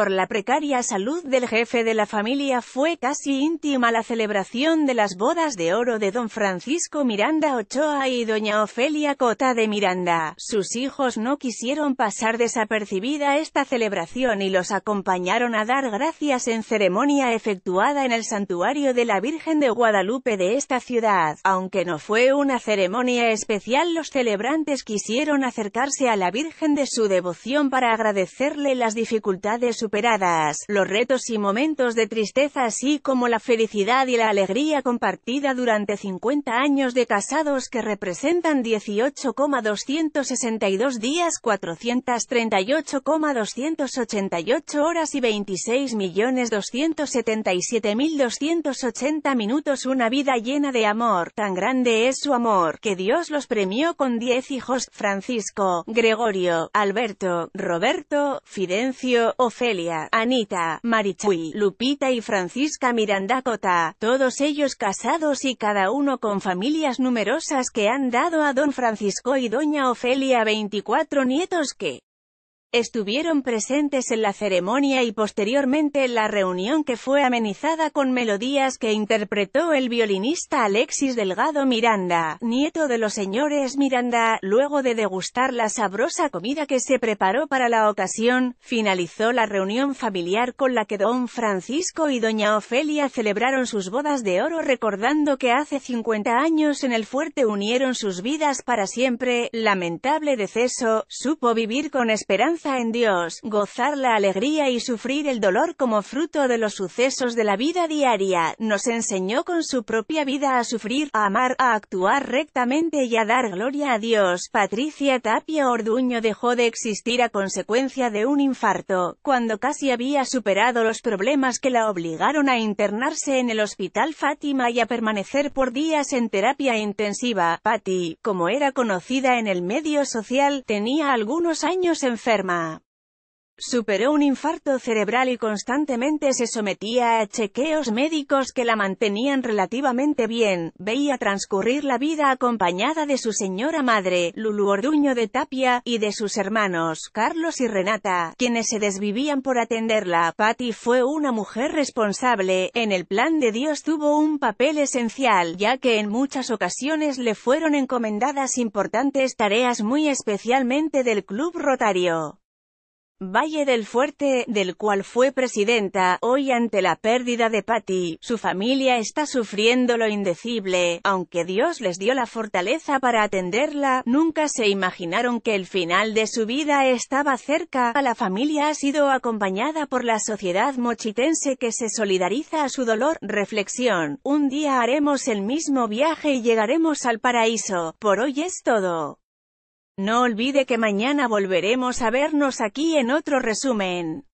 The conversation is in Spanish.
por la precaria salud del jefe de la familia fue casi íntima la celebración de las bodas de oro de don Francisco Miranda Ochoa y doña Ofelia Cota de Miranda. Sus hijos no quisieron pasar desapercibida esta celebración y los acompañaron a dar gracias en ceremonia efectuada en el santuario de la Virgen de Guadalupe de esta ciudad. Aunque no fue una ceremonia especial los celebrantes quisieron acercarse a la Virgen de su devoción para agradecerle las dificultades los retos y momentos de tristeza así como la felicidad y la alegría compartida durante 50 años de casados que representan 18,262 días 438,288 horas y 26.277.280 minutos una vida llena de amor, tan grande es su amor, que Dios los premió con 10 hijos, Francisco, Gregorio, Alberto, Roberto, Fidencio, Ofelia. Anita, Marichuy, Lupita y Francisca Miranda Cota, todos ellos casados y cada uno con familias numerosas que han dado a don Francisco y doña Ofelia 24 nietos que Estuvieron presentes en la ceremonia y posteriormente en la reunión que fue amenizada con melodías que interpretó el violinista Alexis Delgado Miranda, nieto de los señores Miranda, luego de degustar la sabrosa comida que se preparó para la ocasión, finalizó la reunión familiar con la que don Francisco y doña Ofelia celebraron sus bodas de oro recordando que hace 50 años en el fuerte unieron sus vidas para siempre, lamentable deceso, supo vivir con esperanza en Dios, gozar la alegría y sufrir el dolor como fruto de los sucesos de la vida diaria, nos enseñó con su propia vida a sufrir, a amar, a actuar rectamente y a dar gloria a Dios. Patricia Tapia Orduño dejó de existir a consecuencia de un infarto, cuando casi había superado los problemas que la obligaron a internarse en el hospital Fátima y a permanecer por días en terapia intensiva. Patty, como era conocida en el medio social, tenía algunos años enferma. Superó un infarto cerebral y constantemente se sometía a chequeos médicos que la mantenían relativamente bien. Veía transcurrir la vida acompañada de su señora madre, Lulu Orduño de Tapia, y de sus hermanos, Carlos y Renata, quienes se desvivían por atenderla. Patty fue una mujer responsable, en el plan de Dios tuvo un papel esencial, ya que en muchas ocasiones le fueron encomendadas importantes tareas muy especialmente del Club Rotario. Valle del Fuerte, del cual fue presidenta, hoy ante la pérdida de Patti, su familia está sufriendo lo indecible, aunque Dios les dio la fortaleza para atenderla, nunca se imaginaron que el final de su vida estaba cerca, a la familia ha sido acompañada por la sociedad mochitense que se solidariza a su dolor, reflexión, un día haremos el mismo viaje y llegaremos al paraíso, por hoy es todo. No olvide que mañana volveremos a vernos aquí en otro resumen.